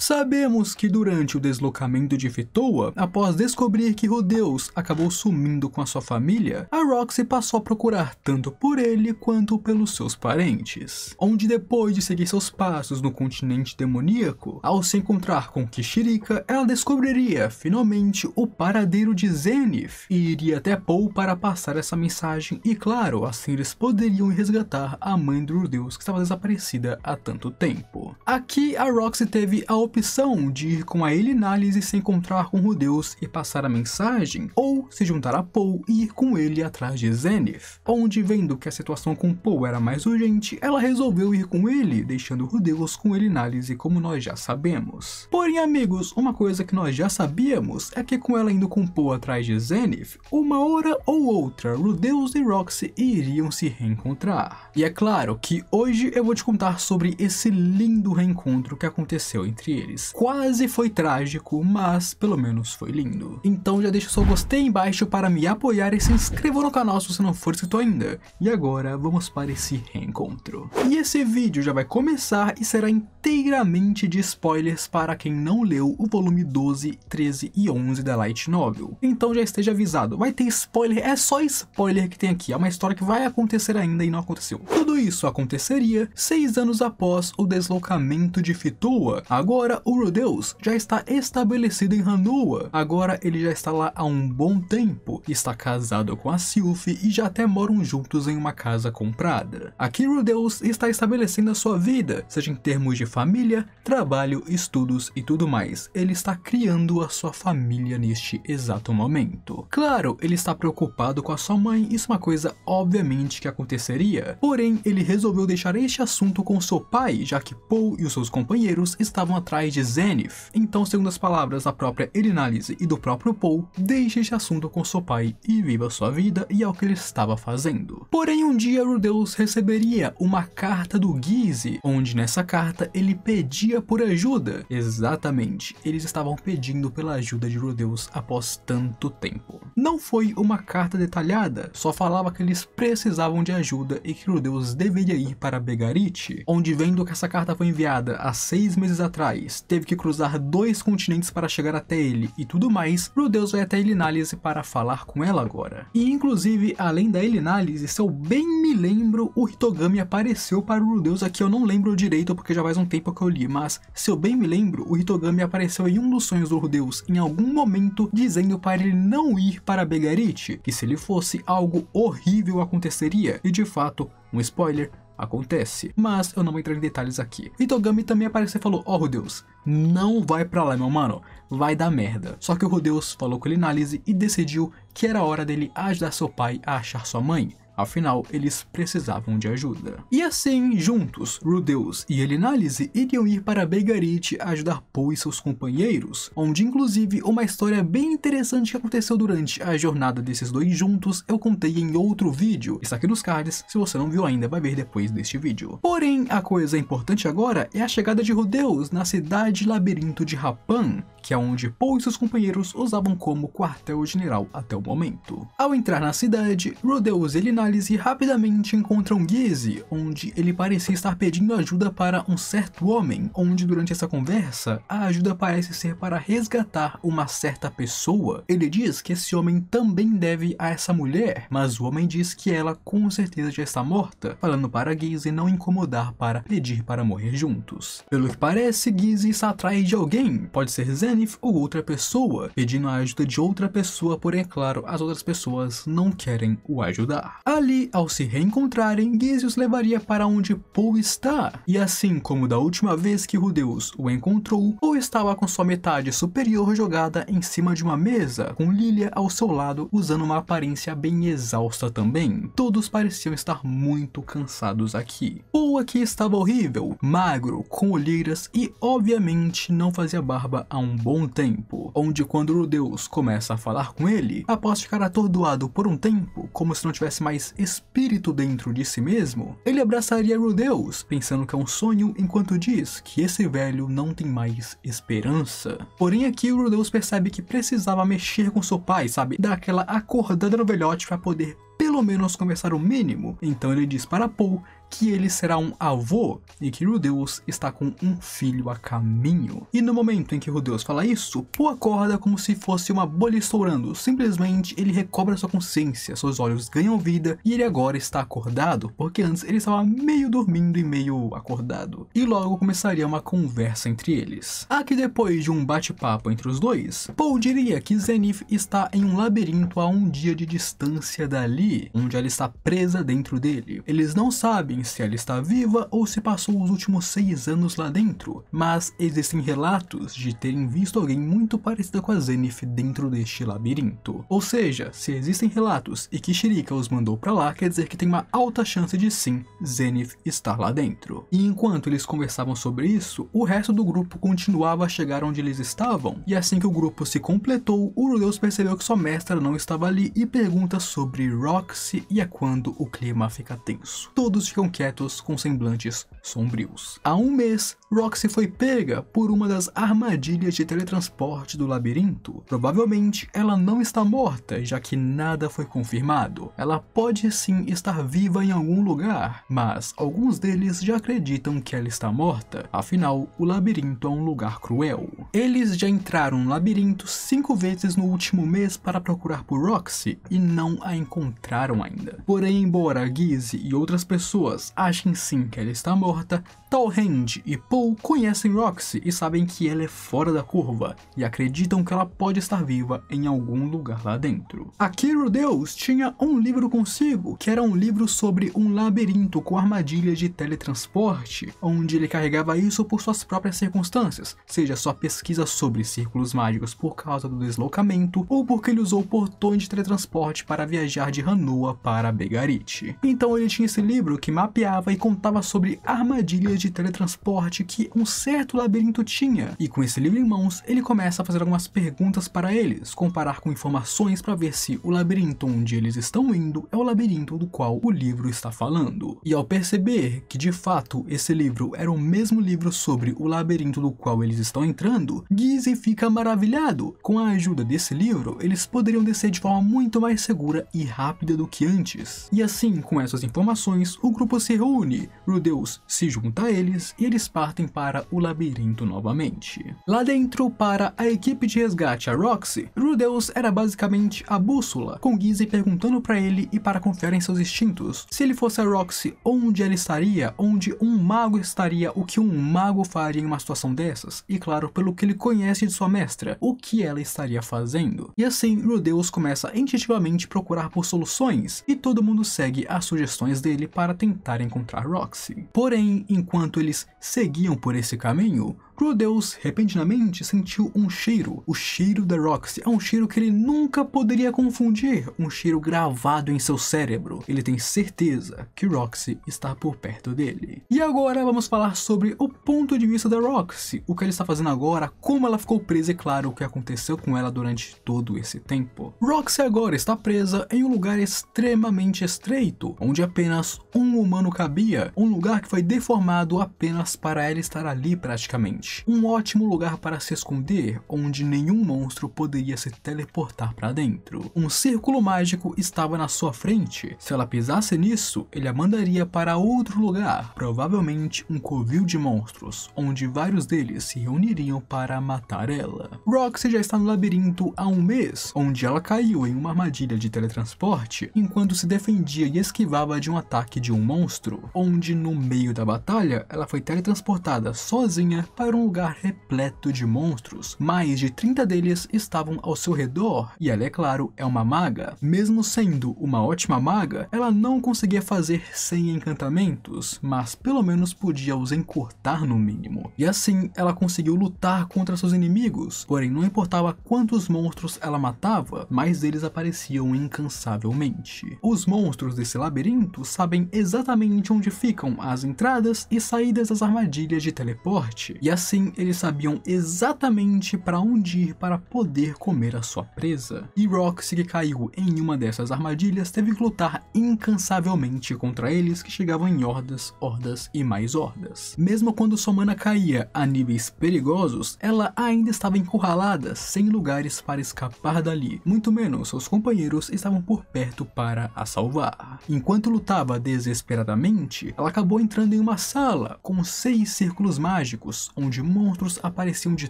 Sabemos que durante o deslocamento de Fitoa, após descobrir que Rodeus acabou sumindo com a sua família, a Roxy passou a procurar tanto por ele quanto pelos seus parentes. Onde depois de seguir seus passos no continente demoníaco, ao se encontrar com Kishirika, ela descobriria finalmente o paradeiro de Zenith e iria até Paul para passar essa mensagem e claro, assim eles poderiam resgatar a mãe do Rodeus que estava desaparecida há tanto tempo. Aqui a Roxy teve a opção de ir com a Elinales e se encontrar com Rudeus e passar a mensagem, ou se juntar a Paul e ir com ele atrás de Zenith, onde vendo que a situação com Paul era mais urgente, ela resolveu ir com ele, deixando Rudeus com Elinales e como nós já sabemos. Porém amigos, uma coisa que nós já sabíamos é que com ela indo com Paul atrás de Zenith, uma hora ou outra, Rudeus e Roxy iriam se reencontrar. E é claro que hoje eu vou te contar sobre esse lindo reencontro que aconteceu entre arco Quase foi trágico, mas pelo menos foi lindo. Então já deixa o seu gostei embaixo para me apoiar e se inscreva no canal se você não for inscrito ainda. E agora vamos para esse reencontro. E esse vídeo já vai começar e será inteiramente de spoilers para quem não leu o volume 12, 13 e 11 da Light Novel. Então já esteja avisado, vai ter spoiler, é só spoiler que tem aqui, é uma história que vai acontecer ainda e não aconteceu. Tudo isso aconteceria seis anos após o deslocamento de Fitua, agora Agora, o Rudeus já está estabelecido em Hanoa. Agora, ele já está lá há um bom tempo, está casado com a Sylphie e já até moram juntos em uma casa comprada. Aqui, Rudeus está estabelecendo a sua vida, seja em termos de família, trabalho, estudos e tudo mais. Ele está criando a sua família neste exato momento. Claro, ele está preocupado com a sua mãe, isso é uma coisa obviamente que aconteceria. Porém, ele resolveu deixar este assunto com seu pai, já que Paul e os seus companheiros estavam atrás pais de Zenith. Então, segundo as palavras da própria Elinalise e do próprio Paul, deixe esse assunto com seu pai e viva sua vida e ao é que ele estava fazendo. Porém, um dia Rudeus receberia uma carta do Guise, onde nessa carta ele pedia por ajuda. Exatamente, eles estavam pedindo pela ajuda de Rudeus após tanto tempo. Não foi uma carta detalhada, só falava que eles precisavam de ajuda e que Rudeus deveria ir para Begarite, onde vendo que essa carta foi enviada há seis meses atrás teve que cruzar dois continentes para chegar até ele e tudo mais, Rudeus vai até Elinálise para falar com ela agora. E inclusive, além da Elinálise, se eu bem me lembro, o Hitogami apareceu para o Rudeus aqui, eu não lembro direito porque já faz um tempo que eu li, mas se eu bem me lembro, o Hitogami apareceu em um dos sonhos do Rudeus em algum momento dizendo para ele não ir para begarite que se ele fosse algo horrível aconteceria, e de fato, um spoiler, acontece. Mas eu não vou entrar em detalhes aqui. E então, Togami também apareceu e falou, ó oh, Rudeus, não vai pra lá meu mano, vai dar merda. Só que o Rudeus falou com ele na análise e decidiu que era hora dele ajudar seu pai a achar sua mãe afinal eles precisavam de ajuda. E assim, juntos, Rudeus e Elinalise iriam ir para Beigarite ajudar Poe e seus companheiros, onde inclusive uma história bem interessante que aconteceu durante a jornada desses dois juntos eu contei em outro vídeo, está aqui nos cards, se você não viu ainda vai ver depois deste vídeo. Porém, a coisa importante agora é a chegada de Rudeus na cidade labirinto de Rapan, que é onde Paul e seus companheiros usavam como quartel-general até o momento. Ao entrar na cidade, Rodeus e Linares rapidamente encontram Gizzy, onde ele parecia estar pedindo ajuda para um certo homem, onde durante essa conversa, a ajuda parece ser para resgatar uma certa pessoa. Ele diz que esse homem também deve a essa mulher, mas o homem diz que ela com certeza já está morta, falando para Gizzy não incomodar para pedir para morrer juntos. Pelo que parece, Gizzy está atrás de alguém, pode ser Zen Alive ou outra pessoa, pedindo a ajuda de outra pessoa, porém, é claro, as outras pessoas não querem o ajudar. Ali, ao se reencontrarem, Giz os levaria para onde Paul está, e assim como da última vez que Rudeus o encontrou, Paul estava com sua metade superior jogada em cima de uma mesa, com Lilia ao seu lado, usando uma aparência bem exausta também. Todos pareciam estar muito cansados aqui. Paul aqui estava horrível, magro, com olheiras e, obviamente, não fazia barba há um bom tempo, onde quando o Deus começa a falar com ele, após ficar atordoado por um tempo, como se não tivesse mais espírito dentro de si mesmo, ele abraçaria o Deus, pensando que é um sonho, enquanto diz que esse velho não tem mais esperança. Porém aqui o Deus percebe que precisava mexer com seu pai, sabe, dar aquela acordada no velhote para poder pelo menos conversar o mínimo. Então ele diz para Paul que ele será um avô e que Rudeus está com um filho a caminho. E no momento em que Rudeus fala isso, Poe acorda como se fosse uma bolha estourando, simplesmente ele recobra sua consciência, seus olhos ganham vida e ele agora está acordado, porque antes ele estava meio dormindo e meio acordado. E logo começaria uma conversa entre eles. Aqui depois de um bate-papo entre os dois, Poe diria que Zenith está em um labirinto a um dia de distância dali, onde ela está presa dentro dele. Eles não sabem sabem se ela está viva ou se passou os últimos seis anos lá dentro, mas existem relatos de terem visto alguém muito parecido com a Zenith dentro deste labirinto. Ou seja, se existem relatos e que Shirika os mandou para lá, quer dizer que tem uma alta chance de sim, Zenith estar lá dentro. E enquanto eles conversavam sobre isso, o resto do grupo continuava a chegar onde eles estavam, e assim que o grupo se completou, Urudeus percebeu que sua mestra não estava ali e pergunta sobre Roxy e é quando o clima fica tenso. Todos ficam inquietos quietos com semblantes sombrios. Há um mês, Roxy foi pega por uma das armadilhas de teletransporte do labirinto. Provavelmente ela não está morta, já que nada foi confirmado. Ela pode sim estar viva em algum lugar, mas alguns deles já acreditam que ela está morta. Afinal, o labirinto é um lugar cruel. Eles já entraram no labirinto cinco vezes no último mês para procurar por Roxy e não a encontraram ainda. Porém, embora Gizzy e outras pessoas pessoas acham sim que ela está morta, Talhand e Paul conhecem Roxy e sabem que ela é fora da curva, e acreditam que ela pode estar viva em algum lugar lá dentro. Akiro Deus tinha um livro consigo, que era um livro sobre um labirinto com armadilha de teletransporte, onde ele carregava isso por suas próprias circunstâncias, seja sua pesquisa sobre círculos mágicos por causa do deslocamento, ou porque ele usou portões de teletransporte para viajar de Hanua para Begarit. Então ele tinha esse livro que mapeava mapeava e contava sobre armadilhas de teletransporte que um certo labirinto tinha, e com esse livro em mãos, ele começa a fazer algumas perguntas para eles, comparar com informações para ver se o labirinto onde eles estão indo é o labirinto do qual o livro está falando. E ao perceber que de fato esse livro era o mesmo livro sobre o labirinto do qual eles estão entrando, Gizzy fica maravilhado. Com a ajuda desse livro, eles poderiam descer de forma muito mais segura e rápida do que antes. E assim, com essas informações, o grupo se reúne, Rudeus se junta a eles e eles partem para o labirinto novamente. Lá dentro, para a equipe de resgate, a Roxy, Rudeus era basicamente a bússola, com Gizzy perguntando para ele e para confiar em seus instintos. Se ele fosse a Roxy, onde ela estaria, onde um mago estaria, o que um mago faria em uma situação dessas, e claro, pelo que ele conhece de sua mestra, o que ela estaria fazendo. E assim, Rudeus começa intuitivamente procurar por soluções, e todo mundo segue as sugestões dele para tentar tentar encontrar Roxy. Porém, enquanto eles seguiam por esse caminho, Crudeus repentinamente sentiu um cheiro, o cheiro da Roxy. É um cheiro que ele nunca poderia confundir, um cheiro gravado em seu cérebro. Ele tem certeza que Roxy está por perto dele. E agora vamos falar sobre o ponto de vista da Roxy, o que ela está fazendo agora, como ela ficou presa e claro o que aconteceu com ela durante todo esse tempo. Roxy agora está presa em um lugar extremamente estreito, onde apenas um humano cabia, um lugar que foi deformado apenas para ela estar ali praticamente. Um ótimo lugar para se esconder, onde nenhum monstro poderia se teleportar para dentro. Um círculo mágico estava na sua frente. Se ela pisasse nisso, ele a mandaria para outro lugar, provavelmente um covil de monstros, onde vários deles se reuniriam para matar ela. Roxy já está no labirinto há um mês, onde ela caiu em uma armadilha de teletransporte enquanto se defendia e esquivava de um ataque de um monstro, onde no meio da batalha ela foi teletransportada sozinha para um um lugar repleto de monstros. Mais de 30 deles estavam ao seu redor, e ela, é claro, é uma maga. Mesmo sendo uma ótima maga, ela não conseguia fazer sem encantamentos, mas pelo menos podia os encurtar no mínimo. E assim, ela conseguiu lutar contra seus inimigos, porém não importava quantos monstros ela matava, mais eles apareciam incansavelmente. Os monstros desse labirinto sabem exatamente onde ficam as entradas e saídas das armadilhas de teleporte, e assim Assim, eles sabiam exatamente para onde ir para poder comer a sua presa. E Roxy, que caiu em uma dessas armadilhas, teve que lutar incansavelmente contra eles que chegavam em hordas, hordas e mais hordas. Mesmo quando sua mana caía a níveis perigosos, ela ainda estava encurralada, sem lugares para escapar dali, muito menos seus companheiros estavam por perto para a salvar. Enquanto lutava desesperadamente, ela acabou entrando em uma sala com seis círculos mágicos, onde onde monstros apareciam de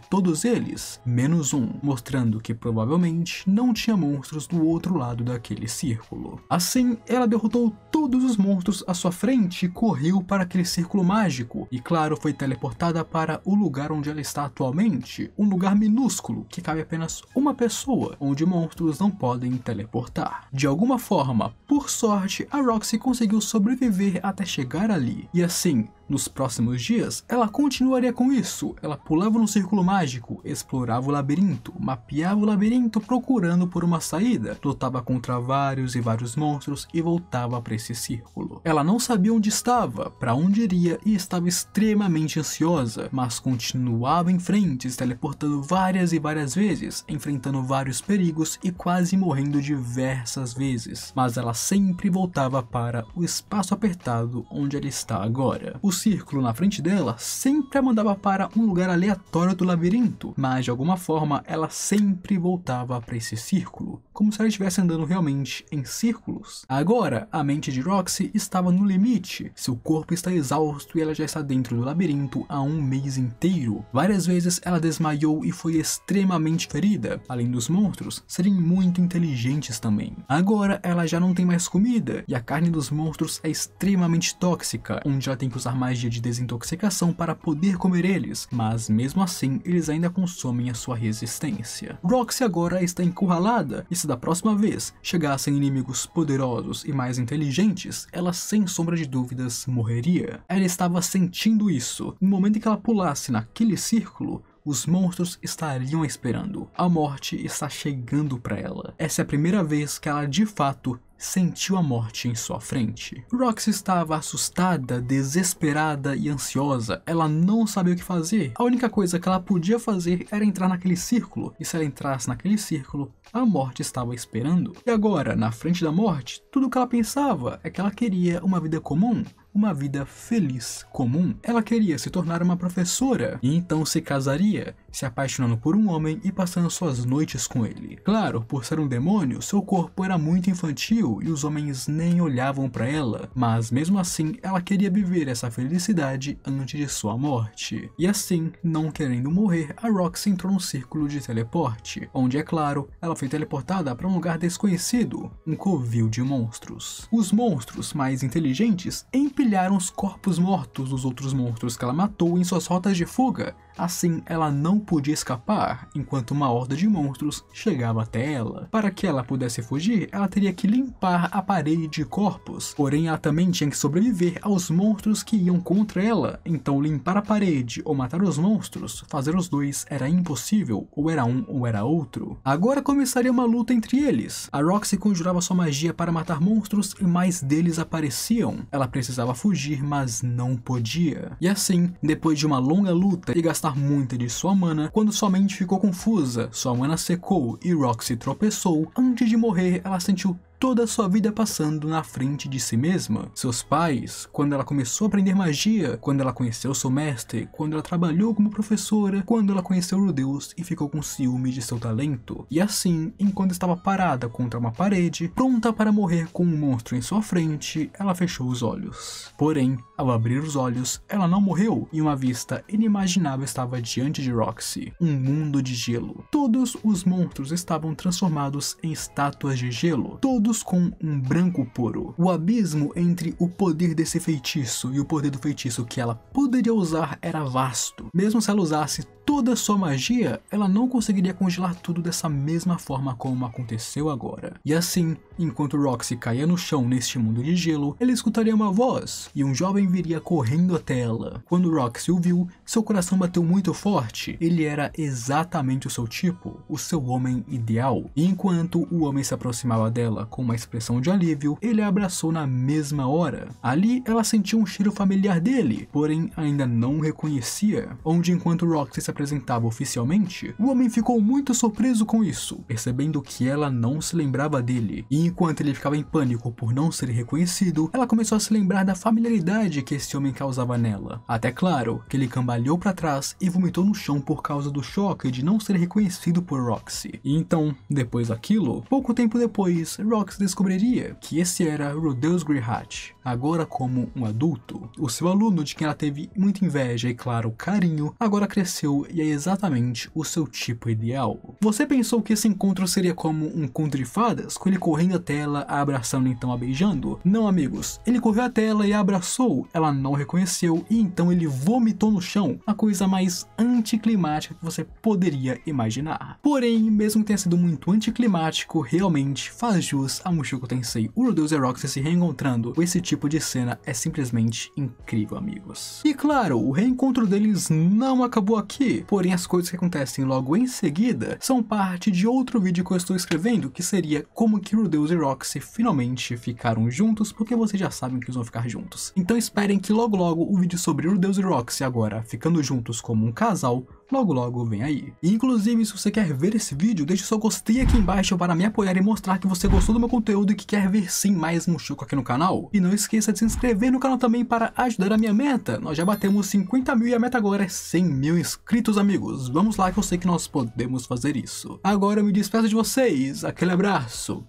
todos eles, menos um, mostrando que provavelmente não tinha monstros do outro lado daquele círculo. Assim, ela derrotou todos os monstros à sua frente e correu para aquele círculo mágico, e claro, foi teleportada para o lugar onde ela está atualmente, um lugar minúsculo que cabe apenas uma pessoa, onde monstros não podem teleportar. De alguma forma, por sorte, a Roxy conseguiu sobreviver até chegar ali, e assim, nos próximos dias, ela continuaria com isso. Ela pulava no círculo mágico, explorava o labirinto, mapeava o labirinto procurando por uma saída, lutava contra vários e vários monstros e voltava para esse círculo. Ela não sabia onde estava, para onde iria e estava extremamente ansiosa, mas continuava em frente, se teleportando várias e várias vezes, enfrentando vários perigos e quase morrendo diversas vezes. Mas ela sempre voltava para o espaço apertado onde ela está agora. Os círculo na frente dela sempre a mandava para um lugar aleatório do labirinto, mas de alguma forma ela sempre voltava para esse círculo, como se ela estivesse andando realmente em círculos. Agora, a mente de Roxy estava no limite, seu corpo está exausto e ela já está dentro do labirinto há um mês inteiro. Várias vezes ela desmaiou e foi extremamente ferida, além dos monstros serem muito inteligentes também. Agora ela já não tem mais comida e a carne dos monstros é extremamente tóxica, onde ela tem que usar mais magia de desintoxicação para poder comer eles, mas mesmo assim eles ainda consomem a sua resistência. Roxy agora está encurralada e se da próxima vez chegassem inimigos poderosos e mais inteligentes, ela sem sombra de dúvidas morreria. Ela estava sentindo isso. No momento em que ela pulasse naquele círculo, os monstros estariam esperando. A morte está chegando para ela. Essa é a primeira vez que ela de fato sentiu a morte em sua frente. Rox estava assustada, desesperada e ansiosa. Ela não sabia o que fazer. A única coisa que ela podia fazer era entrar naquele círculo, e se ela entrasse naquele círculo, a morte estava esperando. E agora, na frente da morte, tudo o que ela pensava é que ela queria uma vida comum, uma vida feliz comum. Ela queria se tornar uma professora e então se casaria se apaixonando por um homem e passando suas noites com ele. Claro, por ser um demônio, seu corpo era muito infantil e os homens nem olhavam para ela, mas mesmo assim ela queria viver essa felicidade antes de sua morte. E assim, não querendo morrer, a Roxy entrou num círculo de teleporte, onde é claro, ela foi teleportada para um lugar desconhecido, um covil de monstros. Os monstros mais inteligentes empilharam os corpos mortos dos outros monstros que ela matou em suas rotas de fuga Assim, ela não podia escapar enquanto uma horda de monstros chegava até ela. Para que ela pudesse fugir, ela teria que limpar a parede de corpos, porém ela também tinha que sobreviver aos monstros que iam contra ela, então limpar a parede ou matar os monstros, fazer os dois era impossível, ou era um ou era outro. Agora começaria uma luta entre eles. A Roxy conjurava sua magia para matar monstros e mais deles apareciam. Ela precisava fugir, mas não podia. E assim, depois de uma longa luta e gastar gostar muito de sua mana, quando sua mente ficou confusa, sua mana secou e Roxy tropeçou, antes de morrer ela sentiu toda a sua vida passando na frente de si mesma. Seus pais, quando ela começou a aprender magia, quando ela conheceu seu mestre, quando ela trabalhou como professora, quando ela conheceu o deus e ficou com ciúme de seu talento. E assim, enquanto estava parada contra uma parede, pronta para morrer com um monstro em sua frente, ela fechou os olhos. Porém, ao abrir os olhos, ela não morreu e uma vista inimaginável estava diante de Roxy, um mundo de gelo. Todos os monstros estavam transformados em estátuas de gelo. Todos todos com um branco puro. O abismo entre o poder desse feitiço e o poder do feitiço que ela poderia usar era vasto. Mesmo se ela usasse toda a sua magia, ela não conseguiria congelar tudo dessa mesma forma como aconteceu agora. E assim, enquanto Roxy caía no chão neste mundo de gelo, ela escutaria uma voz, e um jovem viria correndo até ela. Quando Roxy o viu, seu coração bateu muito forte, ele era exatamente o seu tipo, o seu homem ideal. E enquanto o homem se aproximava dela com uma expressão de alívio, ele a abraçou na mesma hora. Ali, ela sentiu um cheiro familiar dele, porém ainda não o reconhecia. Onde, enquanto Roxy se apresentava oficialmente, o homem ficou muito surpreso com isso, percebendo que ela não se lembrava dele. E enquanto ele ficava em pânico por não ser reconhecido, ela começou a se lembrar da familiaridade que esse homem causava nela. Até claro que ele cambaleou para trás e vomitou no chão por causa do choque de não ser reconhecido por Roxy. E então, depois daquilo, pouco tempo depois, Roxy descobriria que esse era Rhodeus Grihat, Agora, como um adulto, o seu aluno, de quem ela teve muita inveja e, claro, carinho, agora cresceu e é exatamente o seu tipo ideal. Você pensou que esse encontro seria como um conto de fadas, com ele correndo até ela, a abraçando e então a beijando? Não, amigos. Ele correu até ela e a abraçou, ela não reconheceu e então ele vomitou no chão, a coisa mais anticlimática que você poderia imaginar. Porém, mesmo que tenha sido muito anticlimático, realmente faz jus a Mushoku Tensei o Deus e Roxy se reencontrando com esse tipo tipo de cena é simplesmente incrível, amigos. E claro, o reencontro deles não acabou aqui, porém as coisas que acontecem logo em seguida são parte de outro vídeo que eu estou escrevendo, que seria como que Rudeus e Roxy finalmente ficaram juntos, porque vocês já sabem que eles vão ficar juntos. Então esperem que logo logo o vídeo sobre Rudeus e Roxy agora ficando juntos como um casal logo logo vem aí. Inclusive, se você quer ver esse vídeo, deixe seu gostei aqui embaixo para me apoiar e mostrar que você gostou do meu conteúdo e que quer ver sim mais Mushoku aqui no canal. E não esqueça de se inscrever no canal também para ajudar a minha meta. Nós já batemos 50 mil e a meta agora é 100 mil inscritos, amigos. Vamos lá que eu sei que nós podemos fazer isso. Agora eu me despeço de vocês. Aquele abraço,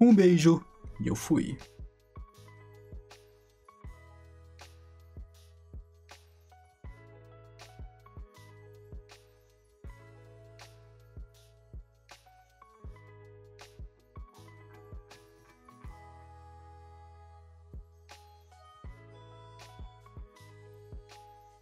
um beijo e eu fui.